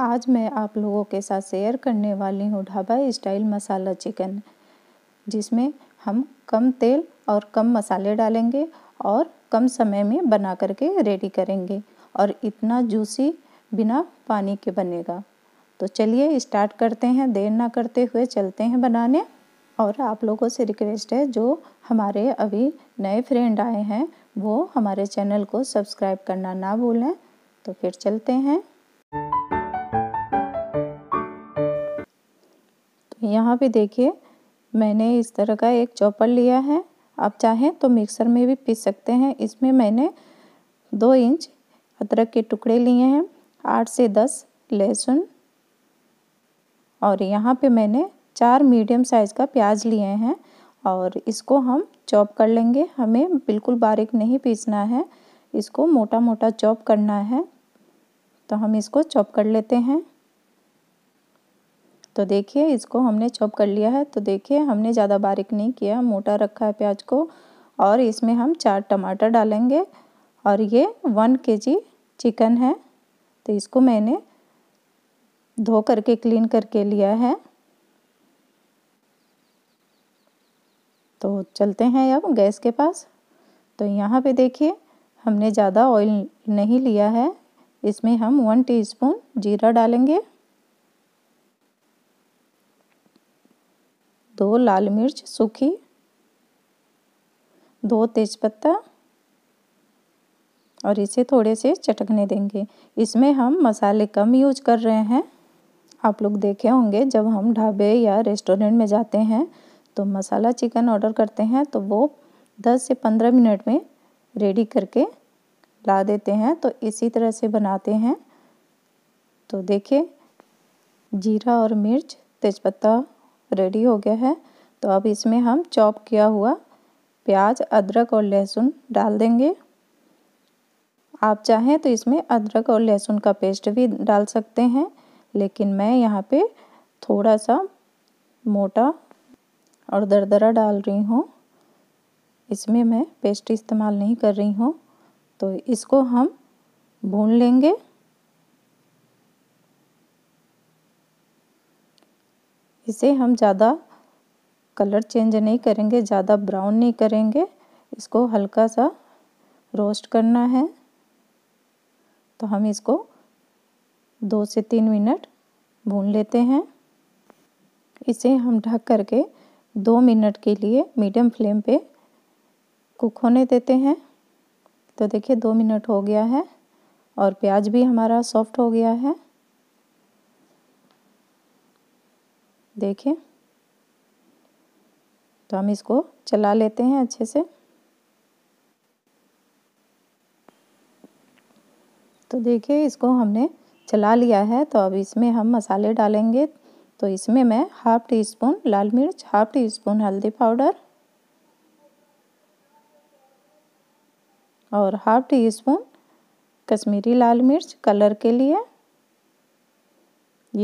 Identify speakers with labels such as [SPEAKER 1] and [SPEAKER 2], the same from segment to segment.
[SPEAKER 1] आज मैं आप लोगों के साथ शेयर करने वाली हूँ ढाबा स्टाइल मसाला चिकन जिसमें हम कम तेल और कम मसाले डालेंगे और कम समय में बना करके रेडी करेंगे और इतना जूसी बिना पानी के बनेगा तो चलिए स्टार्ट करते हैं देर ना करते हुए चलते हैं बनाने और आप लोगों से रिक्वेस्ट है जो हमारे अभी नए फ्रेंड आए हैं वो हमारे चैनल को सब्सक्राइब करना ना भूलें तो फिर चलते हैं यहाँ पे देखिए मैंने इस तरह का एक चॉपर लिया है आप चाहें तो मिक्सर में भी पीस सकते हैं इसमें मैंने दो इंच अदरक के टुकड़े लिए हैं आठ से दस लहसुन और यहाँ पे मैंने चार मीडियम साइज़ का प्याज लिए हैं और इसको हम चॉप कर लेंगे हमें बिल्कुल बारीक नहीं पीसना है इसको मोटा मोटा चॉप करना है तो हम इसको चॉप कर लेते हैं तो देखिए इसको हमने चॉप कर लिया है तो देखिए हमने ज़्यादा बारीक नहीं किया मोटा रखा है प्याज को और इसमें हम चार टमाटर डालेंगे और ये वन के जी चिकन है तो इसको मैंने धो करके क्लीन करके लिया है तो चलते हैं अब गैस के पास तो यहाँ पे देखिए हमने ज़्यादा ऑयल नहीं लिया है इसमें हम वन टीस्पून जीरा डालेंगे दो लाल मिर्च सूखी दो तेज़पत्ता और इसे थोड़े से चटकने देंगे इसमें हम मसाले कम यूज कर रहे हैं आप लोग देखे होंगे जब हम ढाबे या रेस्टोरेंट में जाते हैं तो मसाला चिकन ऑर्डर करते हैं तो वो 10 से 15 मिनट में रेडी करके ला देते हैं तो इसी तरह से बनाते हैं तो देखिए जीरा और मिर्च तेज़पत्ता रेडी हो गया है तो अब इसमें हम चॉप किया हुआ प्याज अदरक और लहसुन डाल देंगे आप चाहें तो इसमें अदरक और लहसुन का पेस्ट भी डाल सकते हैं लेकिन मैं यहाँ पे थोड़ा सा मोटा और दरदरा डाल रही हूँ इसमें मैं पेस्ट इस्तेमाल नहीं कर रही हूँ तो इसको हम भून लेंगे इसे हम ज़्यादा कलर चेंज नहीं करेंगे ज़्यादा ब्राउन नहीं करेंगे इसको हल्का सा रोस्ट करना है तो हम इसको दो से तीन मिनट भून लेते हैं इसे हम ढक करके दो मिनट के लिए मीडियम फ्लेम पे कुक होने देते हैं तो देखिए दो मिनट हो गया है और प्याज भी हमारा सॉफ्ट हो गया है देखें तो हम इसको चला लेते हैं अच्छे से तो देखिए इसको हमने चला लिया है तो अब इसमें हम मसाले डालेंगे तो इसमें मैं हाफ टी स्पून लाल मिर्च हाफ टी स्पून हल्दी पाउडर और हाफ टी स्पून कश्मीरी लाल मिर्च कलर के लिए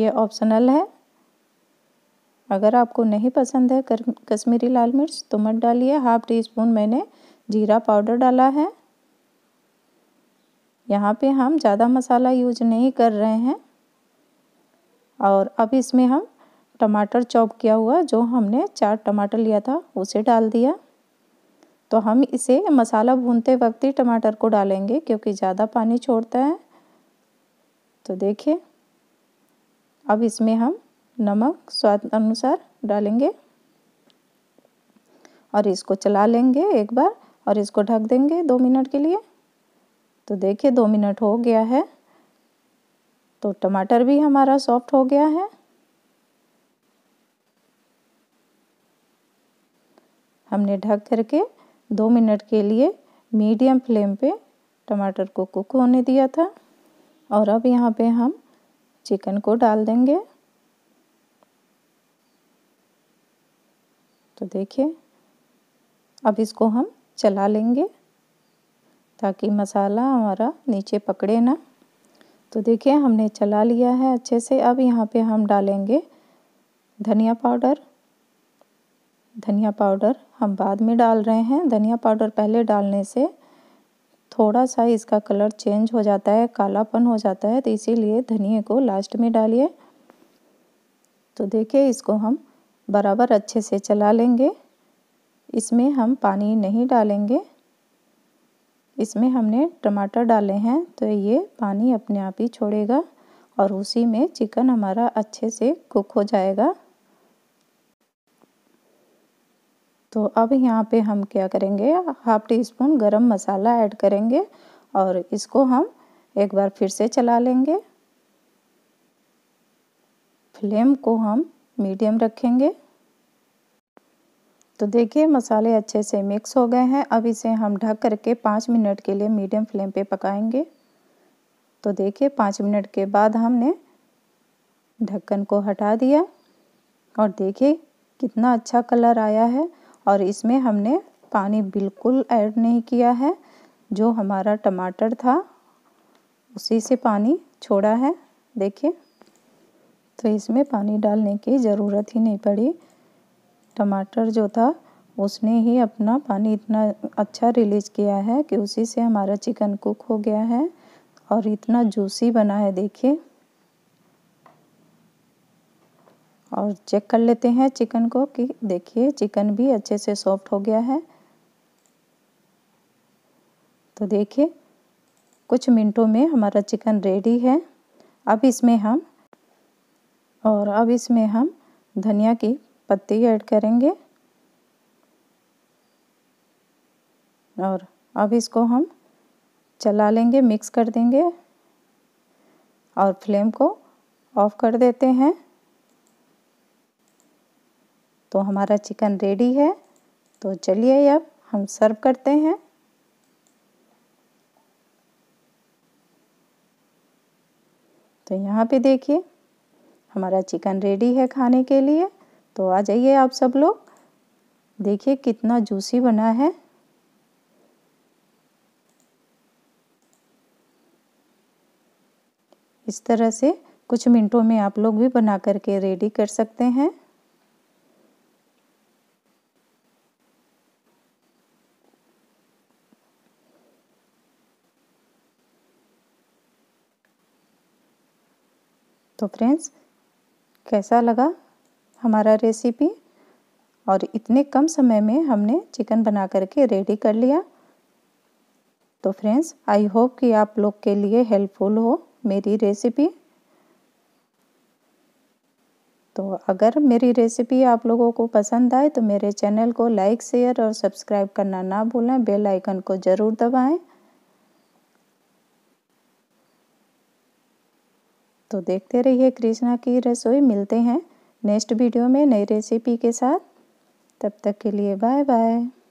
[SPEAKER 1] ये ऑप्शनल है अगर आपको नहीं पसंद है कश्मीरी लाल मिर्च तो मत डालिए हाफ टी स्पून मैंने जीरा पाउडर डाला है यहाँ पे हम ज़्यादा मसाला यूज नहीं कर रहे हैं और अब इसमें हम टमाटर चॉप किया हुआ जो हमने चार टमाटर लिया था उसे डाल दिया तो हम इसे मसाला भूनते वक्त ही टमाटर को डालेंगे क्योंकि ज़्यादा पानी छोड़ता है तो देखिए अब इसमें हम नमक स्वाद अनुसार डालेंगे और इसको चला लेंगे एक बार और इसको ढक देंगे दो मिनट के लिए तो देखिए दो मिनट हो गया है तो टमाटर भी हमारा सॉफ्ट हो गया है हमने ढक करके दो मिनट के लिए मीडियम फ्लेम पे टमाटर को कुक होने दिया था और अब यहाँ पे हम चिकन को डाल देंगे तो देखिए अब इसको हम चला लेंगे ताकि मसाला हमारा नीचे पकड़े ना तो देखिए हमने चला लिया है अच्छे से अब यहाँ पे हम डालेंगे धनिया पाउडर धनिया पाउडर हम बाद में डाल रहे हैं धनिया पाउडर पहले डालने से थोड़ा सा इसका कलर चेंज हो जाता है कालापन हो जाता है तो इसीलिए धनिए को लास्ट में डालिए तो देखिए इसको हम बराबर अच्छे से चला लेंगे इसमें हम पानी नहीं डालेंगे इसमें हमने टमाटर डाले हैं तो ये पानी अपने आप ही छोड़ेगा और उसी में चिकन हमारा अच्छे से कुक हो जाएगा तो अब यहाँ पे हम क्या करेंगे हाफ टी स्पून गरम मसाला ऐड करेंगे और इसको हम एक बार फिर से चला लेंगे फ्लेम को हम मीडियम रखेंगे तो देखिए मसाले अच्छे से मिक्स हो गए हैं अब इसे हम ढक करके पाँच मिनट के लिए मीडियम फ्लेम पे पकाएंगे तो देखिए पाँच मिनट के बाद हमने ढक्कन को हटा दिया और देखिए कितना अच्छा कलर आया है और इसमें हमने पानी बिल्कुल ऐड नहीं किया है जो हमारा टमाटर था उसी से पानी छोड़ा है देखिए तो इसमें पानी डालने की ज़रूरत ही नहीं पड़ी टमाटर जो था उसने ही अपना पानी इतना अच्छा रिलीज किया है कि उसी से हमारा चिकन कुक हो गया है और इतना जूसी बना है देखिए और चेक कर लेते हैं चिकन को कि देखिए चिकन भी अच्छे से सॉफ्ट हो गया है तो देखिए कुछ मिनटों में हमारा चिकन रेडी है अब इसमें हम और अब इसमें हम धनिया की पत्ती ऐड करेंगे और अब इसको हम चला लेंगे मिक्स कर देंगे और फ्लेम को ऑफ कर देते हैं तो हमारा चिकन रेडी है तो चलिए अब हम सर्व करते हैं तो यहाँ पे देखिए हमारा चिकन रेडी है खाने के लिए तो आ जाइए आप सब लोग देखिए कितना जूसी बना है इस तरह से कुछ मिनटों में आप लोग भी बना करके रेडी कर सकते हैं तो फ्रेंड्स कैसा लगा हमारा रेसिपी और इतने कम समय में हमने चिकन बना करके रेडी कर लिया तो फ्रेंड्स आई होप कि आप लोग के लिए हेल्पफुल हो मेरी रेसिपी तो अगर मेरी रेसिपी आप लोगों को पसंद आए तो मेरे चैनल को लाइक शेयर और सब्सक्राइब करना ना भूलें बेल आइकन को ज़रूर दबाएं तो देखते रहिए कृष्णा की रसोई मिलते हैं नेक्स्ट वीडियो में नई रेसिपी के साथ तब तक के लिए बाय बाय